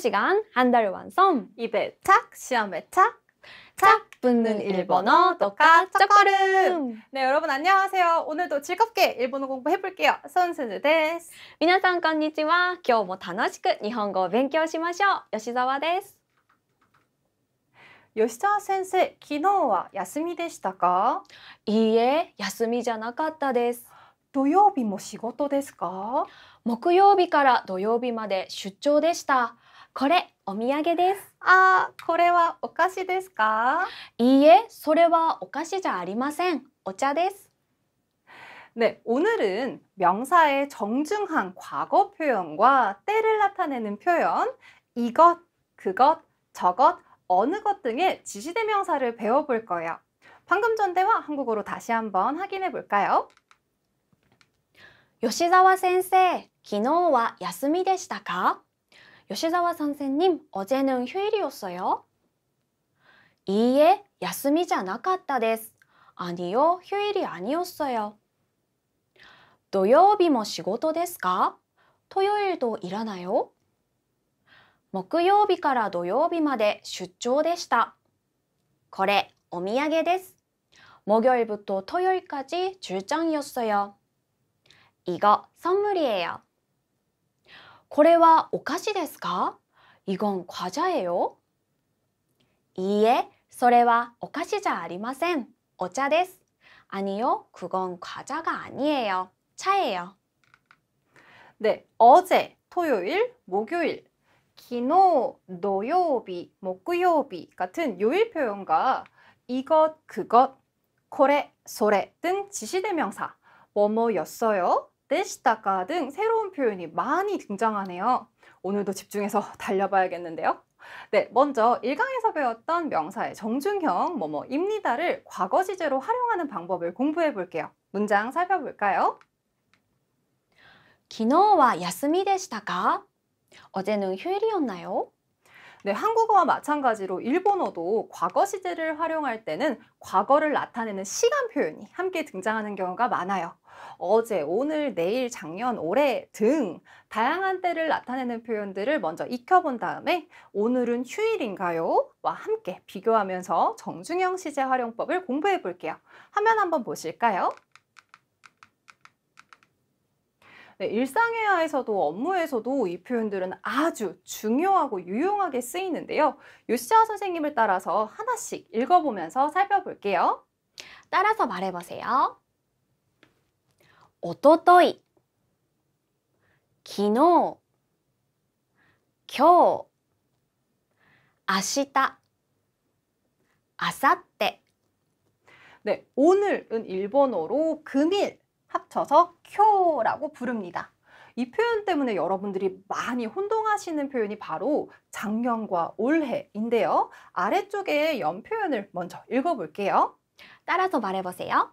시간한달완성2 0탁시험에탁탁붙는일본어독학첫걸음네여러분안녕하세요오늘도즐겁게일본어공부해볼게요선수즈데스皆さんこんにちは今日も楽しく日本語を勉強しましょう吉沢です吉沢先生昨日は休みでしたかいいえ休みじゃなかったです土曜日も仕事ですか木曜日から土曜日まで出張でしたこれお土産です。あこれはお菓子ですかいいえ、それはお菓子じゃありません。お茶です。 아, 네, 오늘은 명사의 정중한 과거 표현과 때를 나타내는 표현, 이것, 그것, 저것, 어느 것 등의 지시대명사를 배워볼 거예요. 방금 전 대화 한국어로 다시 한번 확인해 볼까요? 요시자와 선생, 昨日は休みでしたか여시자와선생님어제는휴일이었어요이에야스미자나갔다です아니요휴일이아니었어요토요일이모仕事ですか토요일도일하나요木曜日から土曜日まで出張でしたこれ오미야게です목요일부터토요일까지출장이었어요이거선물이에요これはお菓子ですか? 이건 과자예요. 이에 それはお菓子じゃありません.お茶 아니요, 그건 과자가 아니에요. 차예요. 네, 어제 토요일, 목요일, 기노, 노요비, 목요비 같은 요일 표현과 이것, 그것, 코레, 소레 등 지시대명사 뭐뭐였어요, 데시다가등 새로운 표현이 많이 등장하네요. 오늘도 집중해서 달려봐야겠는데요. 네, 먼저 1강에서 배웠던 명사의 정중형 뭐뭐입니다를 과거 시제로 활용하는 방법을 공부해 볼게요. 문장 살펴볼까요? 기너와 야스미 で시다가 어제는 휴일이었나요? 네, 한국어와 마찬가지로 일본어도 과거 시제를 활용할 때는 과거를 나타내는 시간 표현이 함께 등장하는 경우가 많아요. 어제, 오늘, 내일, 작년, 올해 등 다양한 때를 나타내는 표현들을 먼저 익혀본 다음에 오늘은 휴일인가요? 와 함께 비교하면서 정중형 시제 활용법을 공부해 볼게요. 화면 한번 보실까요? 네, 일상회화에서도 업무에서도 이 표현들은 아주 중요하고 유용하게 쓰이는데요. 요시아 선생님을 따라서 하나씩 읽어보면서 살펴볼게요. 따라서 말해보세요. おととい昨日今日明日あさっ 네, 오늘은 일본어로 금일 합쳐서 쿄라고 부릅니다. 이 표현 때문에 여러분들이 많이 혼동하시는 표현이 바로 작년과 올해인데요. 아래쪽에 연표현을 먼저 읽어볼게요. 따라서 말해보세요.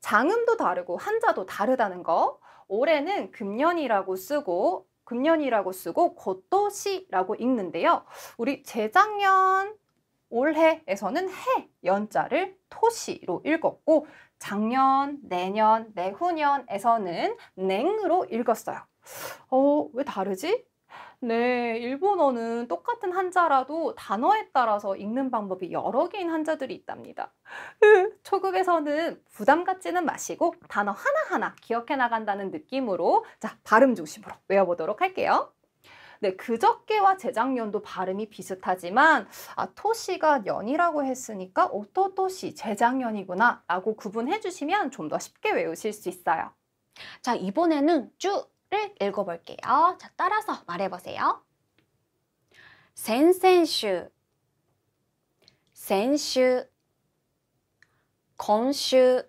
장음도 다르고 한자도 다르다는 거. 올해는 금년이라고 쓰고 금년이라고 쓰고 곧도 시라고 읽는데요. 우리 재작년 올해에서는 해 연자를 토시로 읽었고 작년, 내년, 내후년에서는 냉으로 읽었어요. 어, 왜 다르지? 네, 일본어는 똑같은 한자라도 단어에 따라서 읽는 방법이 여러 개인 한자들이 있답니다. 초급에서는 부담 갖지는 마시고 단어 하나하나 기억해 나간다는 느낌으로 자, 발음 중심으로 외워보도록 할게요. 네, 그저께와 재작년도 발음이 비슷하지만 아, 토시가 년이라고 했으니까 오토토시 어, 재작년이구나 라고 구분해 주시면 좀 더 쉽게 외우실 수 있어요. 자, 이번에는 쭉를 읽어볼게요. 자, 따라서 말해보세요. 센센슈, 센슈, 건슈,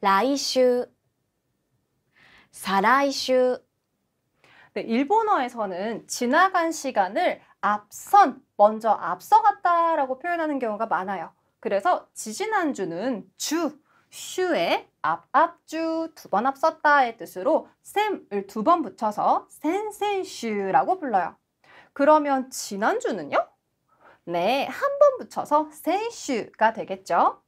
라이슈, 사라이슈. 네, 일본어에서는 지나간 시간을 앞선, 먼저 앞서갔다라고 표현하는 경우가 많아요. 그래서 지지난주는 주, 슈에 앞앞 주 두 번 앞섰다의 뜻으로 쌤을 두 번 붙여서 센센슈라고 불러요. 그러면 지난주는요? 네, 한 번 붙여서 센슈가 되겠죠.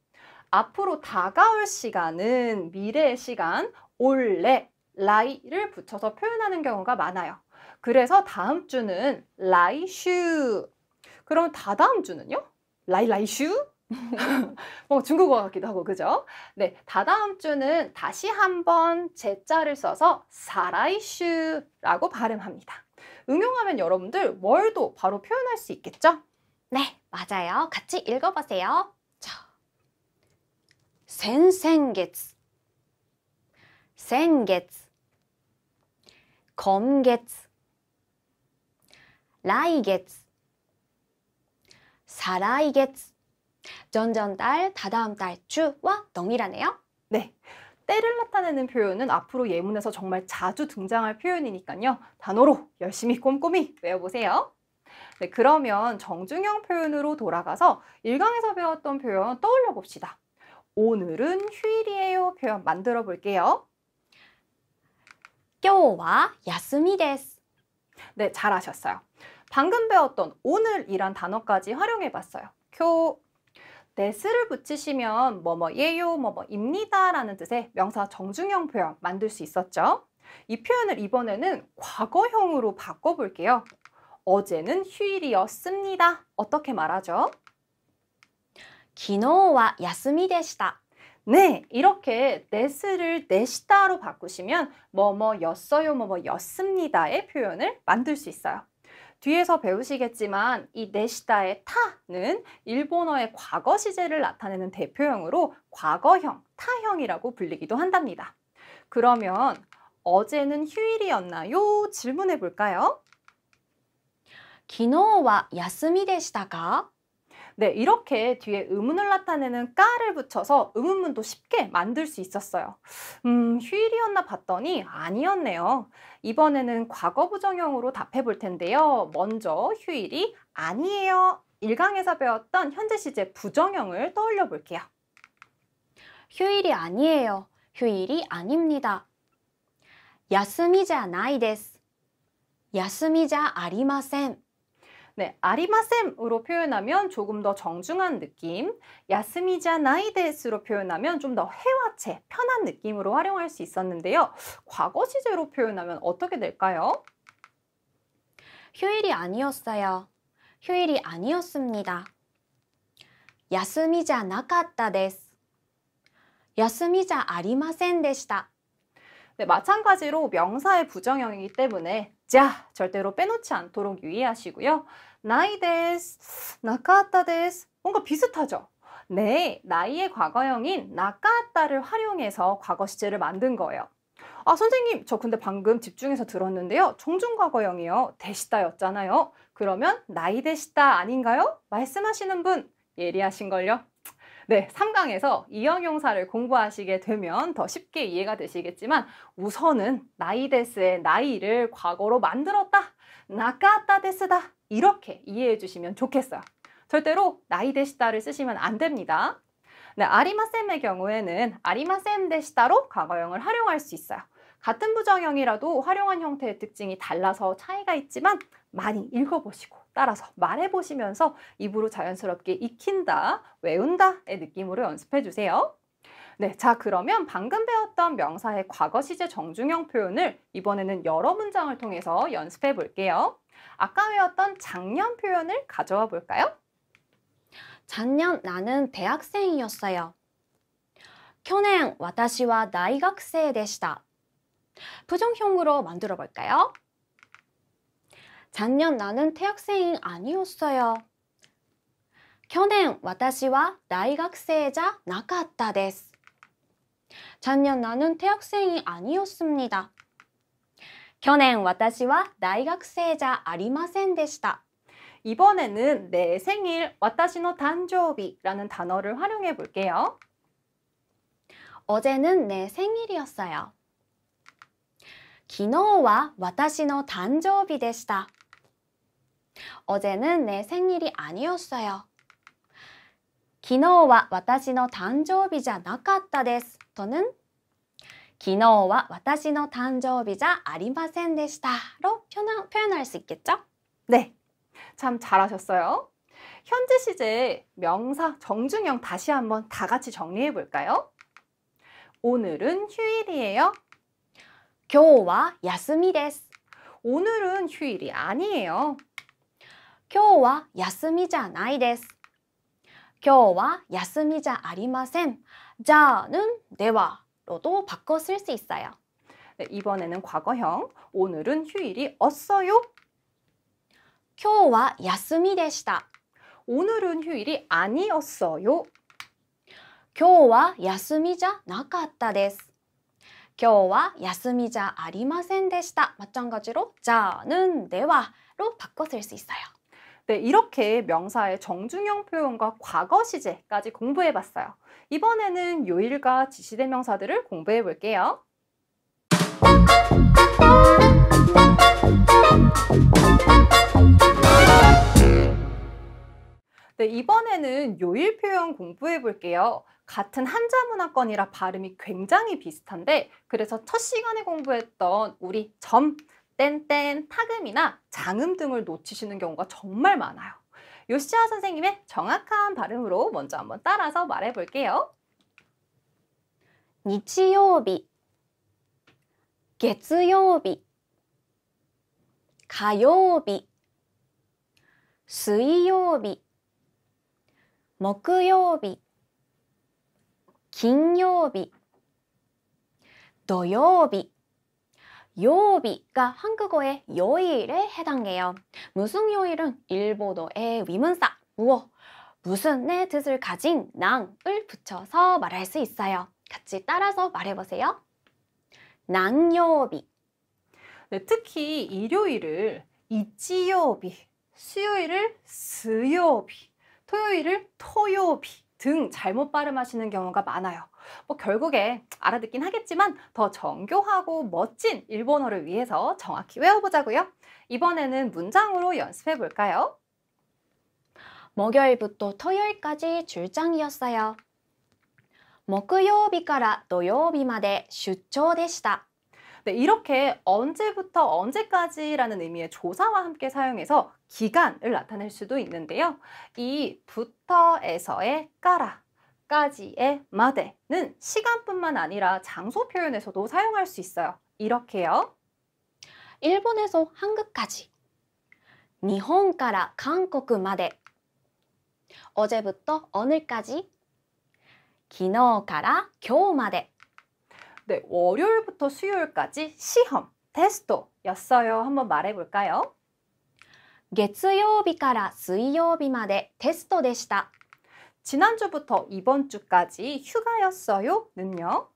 앞으로 다가올 시간은 미래의 시간, 올래, 라이를 붙여서 표현하는 경우가 많아요. 그래서 다음 주는 라이슈. 그럼 다다음 주는요? 라이라이슈? 뭐 중국어 같기도 하고 그죠? 네, 다다음 주는 다시 한번 제자를 써서 사라이슈라고 발음합니다. 응용하면 여러분들 월도 바로 표현할 수 있겠죠? 네, 맞아요. 같이 읽어보세요. 자, 센센게츠, 센게츠, 검게츠, 라이게츠, 사라이게츠. 전전 달, 다다음 달, 주와 동이라네요 네. 때를 나타내는 표현은 앞으로 예문에서 정말 자주 등장할 표현이니까요. 단어로 열심히 꼼꼼히 외워보세요. 네, 그러면 정중형 표현으로 돌아가서 일강에서 배웠던 표현 떠올려 봅시다. 오늘은 휴일이에요 표현 만들어 볼게요. 今日 야스미です. 네, 잘하셨어요. 방금 배웠던 오늘이란 단어까지 활용해 봤어요. 네스를 붙이시면 뭐뭐예요, 뭐뭐입니다라는 뜻의 명사 정중형 표현 만들 수 있었죠. 이 표현을 이번에는 과거형으로 바꿔볼게요. 어제는 휴일이었습니다. 어떻게 말하죠? 昨日は休みでした. 네, 이렇게 네스를 네시다로 바꾸시면 뭐뭐였어요, 뭐뭐였습니다의 표현을 만들 수 있어요. 뒤에서 배우시겠지만 이 네시다의 타는 일본어의 과거 시제를 나타내는 대표형으로 과거형, 타형이라고 불리기도 한답니다. 그러면 어제는 휴일이었나요? 질문해 볼까요? 昨日は休みでしたか 네, 이렇게 뒤에 의문을 나타내는 까를 붙여서 의문문도 쉽게 만들 수 있었어요. 음, 휴일이었나 봤더니 아니었네요. 이번에는 과거 부정형으로 답해 볼 텐데요. 먼저 휴일이 아니에요. 1강에서 배웠던 현재 시제 부정형을 떠올려 볼게요. 휴일이 아니에요. 휴일이 아닙니다. 야스미자 나이 데스. 야스미자 아리마센. 네, 아리마셈으로 표현하면 조금 더 정중한 느낌, 야스미자나이데스로 표현하면 좀더 해화체, 편한 느낌으로 활용할 수 있었는데요. 과거 시제로 표현하면 어떻게 될까요? 휴일이 아니었어요. 휴일이 아니었습니다. 야스미자 나갔다です. 야스미자 아리마센でした. 네, 마찬가지로 명사의 부정형이기 때문에 자, 절대로 빼놓지 않도록 유의하시고요. 나이 데스, 나카타 데스. 뭔가 비슷하죠? 네, 나이의 과거형인 나카타를 활용해서 과거 시제를 만든 거예요. 아, 선생님, 저 근데 방금 집중해서 들었는데요. 정중과거형이요. 데시다였잖아요. 그러면 나이 데시다 아닌가요? 말씀하시는 분 예리하신 걸요. 네, 3강에서 이형용사를 공부하시게 되면 더 쉽게 이해가 되시겠지만 우선은 나이데스의 나이를 과거로 만들었다, 나갔다 데스다 이렇게 이해해 주시면 좋겠어요. 절대로 나이데시다를 쓰시면 안 됩니다. 네, 아리마셈의 경우에는 아리마셈 데시다로 과거형을 활용할 수 있어요. 같은 부정형이라도 활용한 형태의 특징이 달라서 차이가 있지만 많이 읽어보시고 따라서 말해보시면서 입으로 자연스럽게 익힌다, 외운다의 느낌으로 연습해 주세요. 네, 자 그러면 방금 배웠던 명사의 과거 시제 정중형 표현을 이번에는 여러 문장을 통해서 연습해 볼게요. 아까 외웠던 작년 표현을 가져와 볼까요? 작년 나는 대학생이었어요. 去年私は大学生でした. 부정형으로 만들어 볼까요? 작년 나는 대학생 아니었어요. 견행 私は 대학생자 나갔다です. 작년 나는 대학생이 아니었습니다. 견행 私は大学生じゃありませんでした. 이번에는 내 생일, 私の 단조비라는 단어를 활용해 볼게요. 어제는 내 생일이었어요. 기노와 와타시노 단조비 데시 어제는 내 생일이 아니었어요. 기노와 와타시노 단조비자 나갔다 데스. 또는 기노와 와타시노 단조비자 아리마센 데시다로 표현, 표현할 수 있겠죠? 네. 참 잘하셨어요. 현재 시제 명사 정중형 다시 한번 다 같이 정리해 볼까요? 오늘은 휴일이에요. 교와 야스미 데스. 오늘은 휴일이 아니에요. 교와 야스미자 나이 데스. 교와 야스미자 아리마셈. 자는 네와로도 바꿔 쓸수 있어요. 네, 이번에는 과거형. 오늘은 휴일이 없어요. 교와 야스미 데시다. 오늘은 휴일이 아니었어요. 교와 야스미자 나갔다 데스. 겨와 야스미자 아리마센 데시다 마찬가지로 자는 내와로 바꿔 쓸 수 있어요. 네, 이렇게 명사의 정중형 표현과 과거 시제까지 공부해 봤어요. 이번에는 요일과 지시대명사들을 공부해 볼게요. 네, 이번에는 요일 표현 공부해 볼게요. 같은 한자 문화권이라 발음이 굉장히 비슷한데 그래서 첫 시간에 공부했던 우리 점, 땡땡, 타금이나 장음 등을 놓치시는 경우가 정말 많아요. 요시아 선생님의 정확한 발음으로 먼저 한번 따라서 말해 볼게요. 니치요비 겟日月曜日火曜日水 요비 木曜日金曜日土曜日요비가 한국어의 요일에 해당해요. 무슨 요일은 일본어의 위문사 무어 무슨의 뜻을 가진 낭을 붙여서 말할 수 있어요. 같이 따라서 말해보세요. 낭요비 네, 특히 일요일을 이치요비, 수요일을 수요비 토요일을 토요비 등 잘못 발음하시는 경우가 많아요. 뭐 결국에 알아듣긴 하겠지만 더 정교하고 멋진 일본어를 위해서 정확히 외워보자고요. 이번에는 문장으로 연습해 볼까요? 목요일부터 토요일까지 출장이었어요. 목요일から 토요日まで 출장でした. 네, 이렇게 언제부터 언제까지라는 의미의 조사와 함께 사용해서 기간을 나타낼 수도 있는데요. 이 부터에서의 까라 까지의 마데는 시간뿐만 아니라 장소 표현에서도 사용할 수 있어요. 이렇게요. 일본에서 한국까지 일본から 한국まで 어제부터 오늘까지 昨日から今日まで 네, 월요일부터 수요일까지 시험, 테스트였어요. 한번 말해볼까요? 月曜日から水曜日までテストでした。 지난주부터 이번 주까지 휴가였어요. 는요.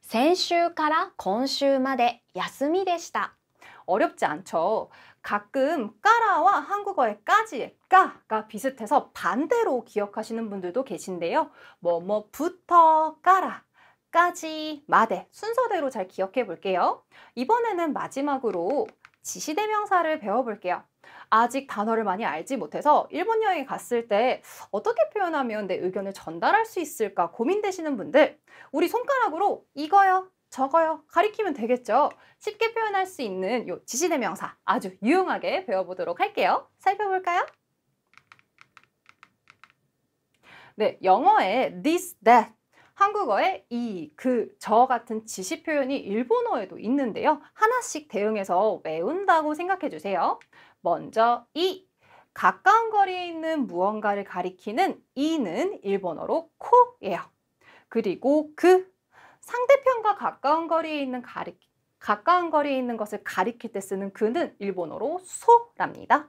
先週から今週まで休みでした. 어렵지 않죠. 가끔 까라와 한국어의 까지 까가 비슷해서 반대로 기억하시는 분들도 계신데요. 뭐뭐부터 까라 까지 마대 순서대로 잘 기억해 볼게요. 이번에는 마지막으로 지시대 명사를 배워볼게요. 아직 단어를 많이 알지 못해서 일본 여행 갔을 때 어떻게 표현하면 내 의견을 전달할 수 있을까 고민되시는 분들 우리 손가락으로 이거요 저거요 가리키면 되겠죠 쉽게 표현할 수 있는 요 지시대명사 아주 유용하게 배워보도록 할게요 살펴볼까요? 네, 영어에 this, that 한국어에 이, 그, 저 같은 지시 표현이 일본어에도 있는데요. 하나씩 대응해서 외운다고 생각해 주세요. 먼저 이, 가까운 거리에 있는 무언가를 가리키는 이는 일본어로 코예요. 그리고 그, 상대편과 가까운 거리에 있는 가리, 가까운 거리에 있는 것을 가리킬 때 쓰는 그는 일본어로 소랍니다.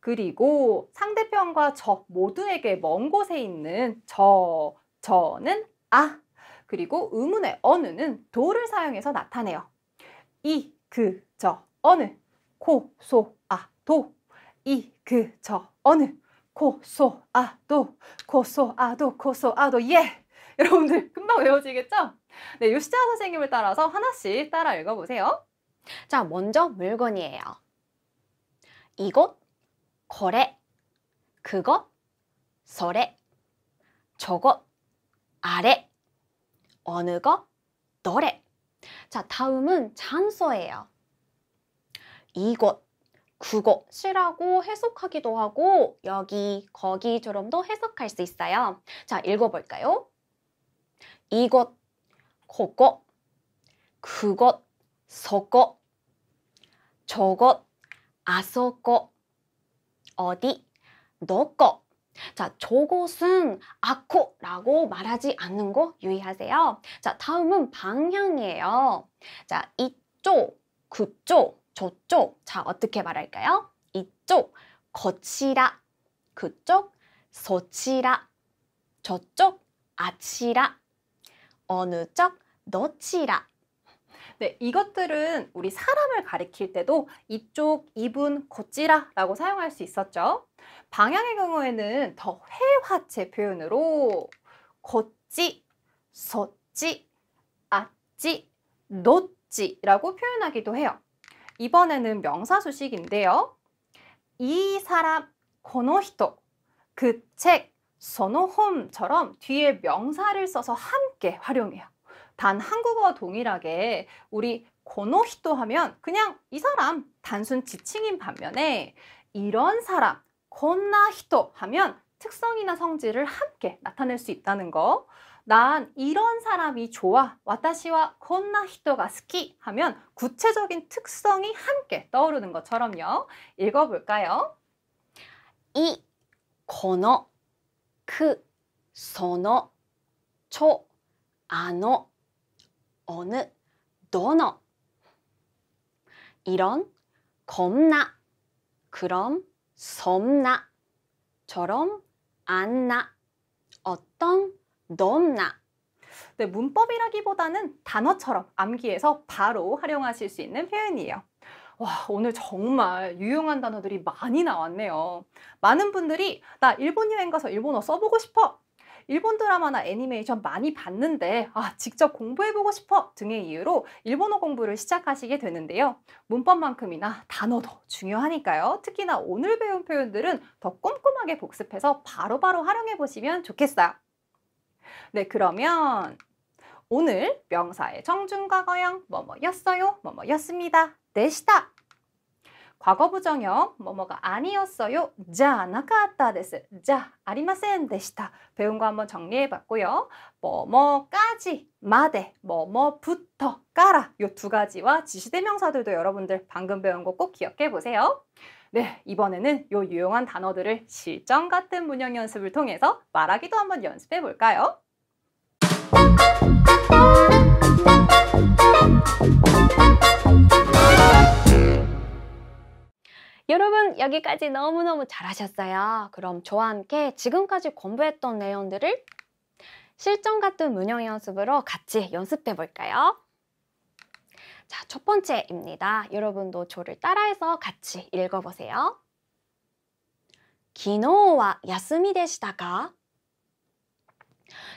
그리고 상대편과 저 모두에게 먼 곳에 있는 저, 저는 아 그리고 의문의 어느는 도를 사용해서 나타내요. 이, 그, 저, 어느 코, 소, 아, 도 이, 그, 저, 어느 코, 소, 아, 도 코, 소, 아, 도 코, 소, 아, 도 예! 여러분들 금방 외워지겠죠? 네, 유시자 선생님을 따라서 하나씩 따라 읽어보세요. 자, 먼저 물건이에요. 이곳, 거래, 그것, 서래, 저것, 아래 언어가 노래. 자, 다음은 장소예요. 이곳, 그곳이라고 해석하기도 하고 여기, 거기처럼도 해석할 수 있어요. 자, 읽어볼까요? 이곳, 곳곳, 그곳, 서곳, 저곳, 아서곳, 어디, 너곳 자, 저곳은 아코라고 말하지 않는 거 유의하세요. 자, 다음은 방향이에요. 자, 이쪽, 그쪽, 저쪽. 자, 어떻게 말할까요? 이쪽, 거치라. 그쪽, 서치라. 저쪽, 아치라. 어느 쪽, 너치라. 네, 이것들은 우리 사람을 가리킬 때도 이쪽, 입은 곧지라 라고 사용할 수 있었죠. 방향의 경우에는 더 회화체 표현으로 곧지, 섰지, 아지 놓지 라고 표현하기도 해요. 이번에는 명사수식인데요. 이 사람, 고노히토, 그 책, 선호홈처럼 뒤에 명사를 써서 함께 활용해요. 단 한국어와 동일하게 우리 고노히토 하면 그냥 이 사람 단순 지칭인 반면에 이런 사람 고나히토 하면 특성이나 성질을 함께 나타낼 수 있다는 거. 난 이런 사람이 좋아. 와타시와 건나히토가 스키 하면 구체적인 특성이 함께 떠오르는 것처럼요. 읽어볼까요? 이, 고노 그, 소노 초, 아노, 어느, 너너. 이런, 겁나. 그럼, 섬나. 저럼, 안나. 어떤, 넘나. 네, 문법이라기보다는 단어처럼 암기해서 바로 활용하실 수 있는 표현이에요. 와, 오늘 정말 유용한 단어들이 많이 나왔네요. 많은 분들이 나 일본 여행 가서 일본어 써보고 싶어 일본 드라마나 애니메이션 많이 봤는데 아, 직접 공부해보고 싶어 등의 이유로 일본어 공부를 시작하시게 되는데요. 문법만큼이나 단어도 중요하니까요. 특히나 오늘 배운 표현들은 더 꼼꼼하게 복습해서 바로바로 활용해보시면 좋겠어요. 네, 그러면 오늘 명사의 청중과거형 뭐뭐였어요, 뭐뭐였습니다, 내시다 네, 과거 부정형 뭐뭐가 아니었어요. 자, 나카다 데스. 자, 아리마센 데시타. 배운 거 한번 정리해 봤고요. 뭐뭐까지, 마데, 뭐뭐부터, 까라 요 두 가지와 지시대명사들도 여러분들 방금 배운 거 꼭 기억해 보세요. 네, 이번에는 요 유용한 단어들을 실전 같은 문형 연습을 통해서 말하기도 한번 연습해 볼까요? 여러분 여기까지 너무너무 잘하셨어요. 그럼 저와 함께 지금까지 공부했던 내용들을 실전 같은 문형 연습으로 같이 연습해 볼까요? 자, 첫 번째입니다. 여러분도 저를 따라해서 같이 읽어보세요. 昨日は休みでしたか?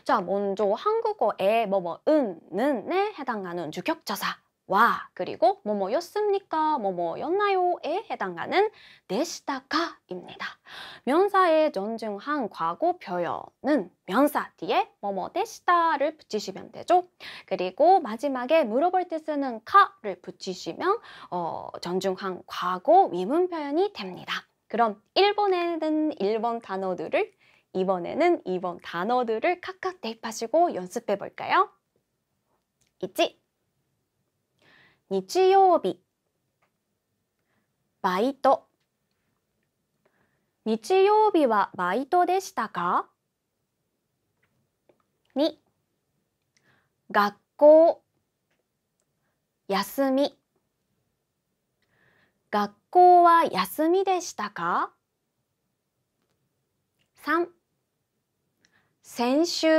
자, 먼저 한국어에 뭐뭐은는에 해당하는 주격조사 와 그리고 뭐뭐였습니까? 뭐뭐였나요?에 해당하는 데시다가입니다. 명사의 존중한 과거 표현은 명사 뒤에 뭐뭐 데시다를 붙이시면 되죠. 그리고 마지막에 물어볼 때 쓰는 카를 붙이시면 어, 존중한 과거 위문 표현이 됩니다. 그럼 1번에는 1번 단어들을 2번에는 2번 단어들을 각각 대입하시고 연습해 볼까요? 있지? 日曜日バイト日曜日はバイトでしたか ?2 学校休み学校は休みでしたか ?3 先週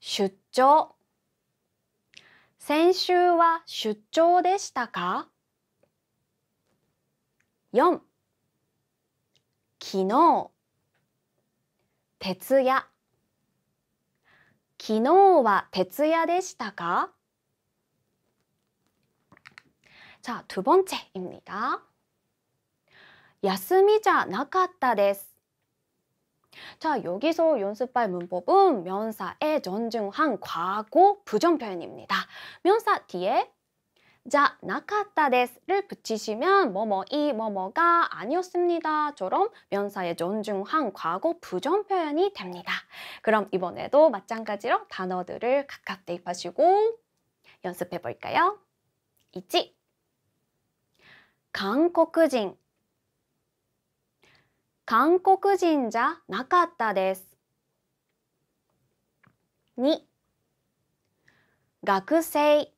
出張先週は出張でしたか ?4 昨日徹夜昨日は徹夜でしたかじゃあ、두번째입니다休みじゃなかったです 자, 여기서 연습할 문법은 명사의 전중한 과거 부정 표현입니다. 명사 뒤에 자, 나카타 데스를 붙이시면 뭐뭐이, 뭐뭐가 아니었습니다처럼 명사의 존중한 과거 부정 표현이 됩니다. 그럼 이번에도 마찬가지로 단어들을 각각 대입하시고 연습해 볼까요? 1. 한국인 韓国人じゃなかったです。2学生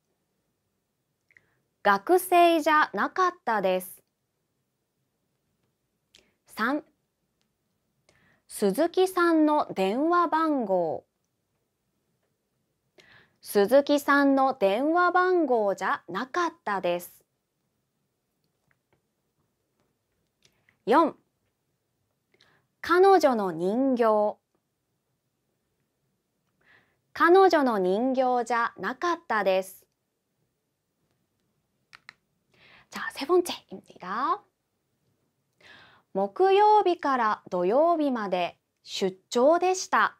学生じゃなかったです。3鈴木さんの電話番号鈴木さんの電話番号じゃなかったです。4彼女の人形彼女の人形じゃなかったです。じゃあ세번째木曜日から土曜日まで出張でした。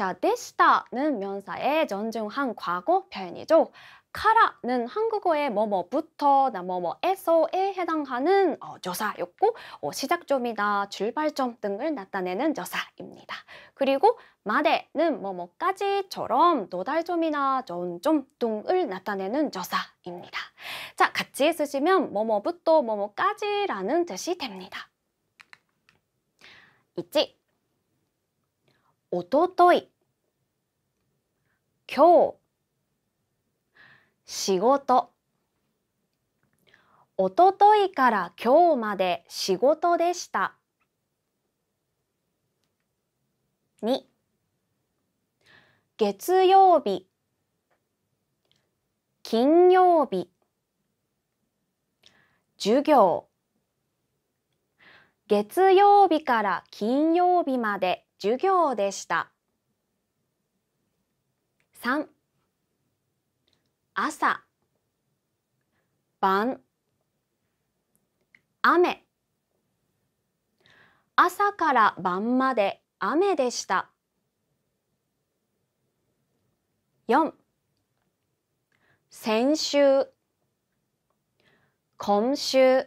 あ、でした는명사의전중한과거표현이죠 카라는 한국어의 뭐뭐부터나 뭐뭐에서에 해당하는 어, 조사였고 어, 시작점이나 출발점 등을 나타내는 조사입니다. 그리고 마대는 뭐뭐까지처럼 도달점이나 전점 등을 나타내는 조사입니다. 자, 같이 쓰시면 뭐뭐부터 뭐뭐까지라는 뜻이 됩니다. 있지. 오토토이 겨우 仕事おとといから今日まで仕事でした。2月曜日金曜日授業月曜日から金曜日まで授業でした。3朝晩雨朝から晩まで雨でした4先週今週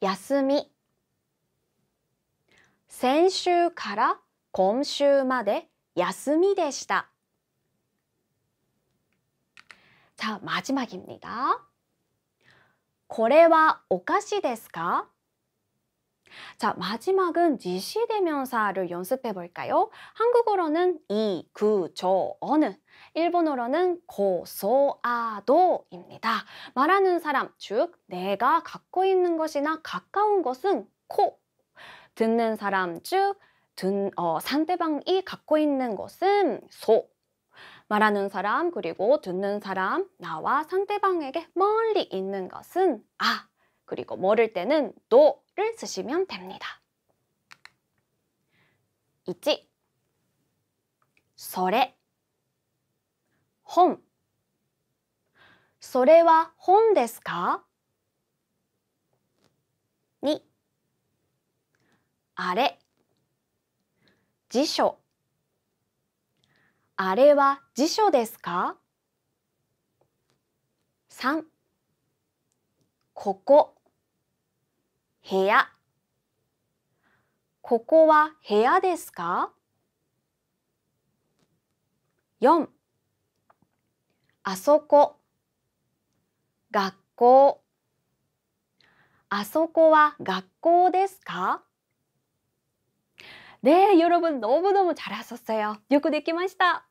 休み先週から今週まで休みでした。 자, 마지막입니다. 거래와 오가시ですか? 자, 마지막은 니시 대명사를 연습해 볼까요? 한국어로는 이, 그, 저, 어느, 일본어로는 고소아도입니다. 말하는 사람, 즉 내가 갖고 있는 것이나 가까운 것은 코, 듣는 사람, 즉 든, 어, 상대방이 갖고 있는 것은 소, 말하는 사람, 그리고 듣는 사람, 나와 상대방에게 멀리 있는 것은 아, 그리고 모를 때는 도를 쓰시면 됩니다. 있지, 소래 홈, 소래와홈데스か 2. あれ辞書あれは辞書ですか三、ここ部屋ここは部屋ですか四、あそこ学校あそこは学校ですかねえ、여러분너무너무잘하셨어요よくできました。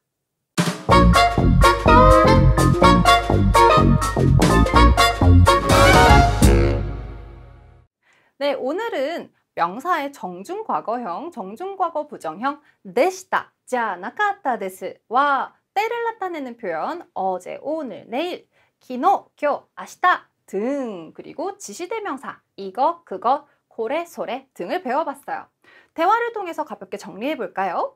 네, 오늘은 명사의 정중과거형, 정중과거 부정형 데시다, 자, 나카타 데스와 때를 나타내는 표현 어제, 오늘, 내일, 기노, 교, 아시다등 그리고 지시대명사 이거, 그거, 고래, 소래 등을 배워봤어요. 대화를 통해서 가볍게 정리해볼까요?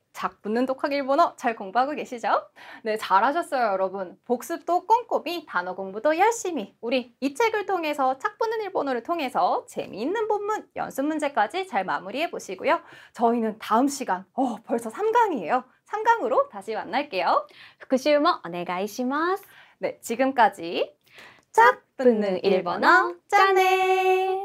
작 붙는 독학 일본어 잘 공부하고 계시죠? 네, 잘하셨어요, 여러분. 복습도 꼼꼼히, 단어 공부도 열심히. 우리 이 책을 통해서 착 붙는 일본어를 통해서 재미있는 본문, 연습 문제까지 잘 마무리해 보시고요. 저희는 다음 시간, 어, 벌써 3강이에요. 3강으로 다시 만날게요. 후쿠시우모 오네가이시마스. 네, 지금까지 착 붙는 일본어 짠해!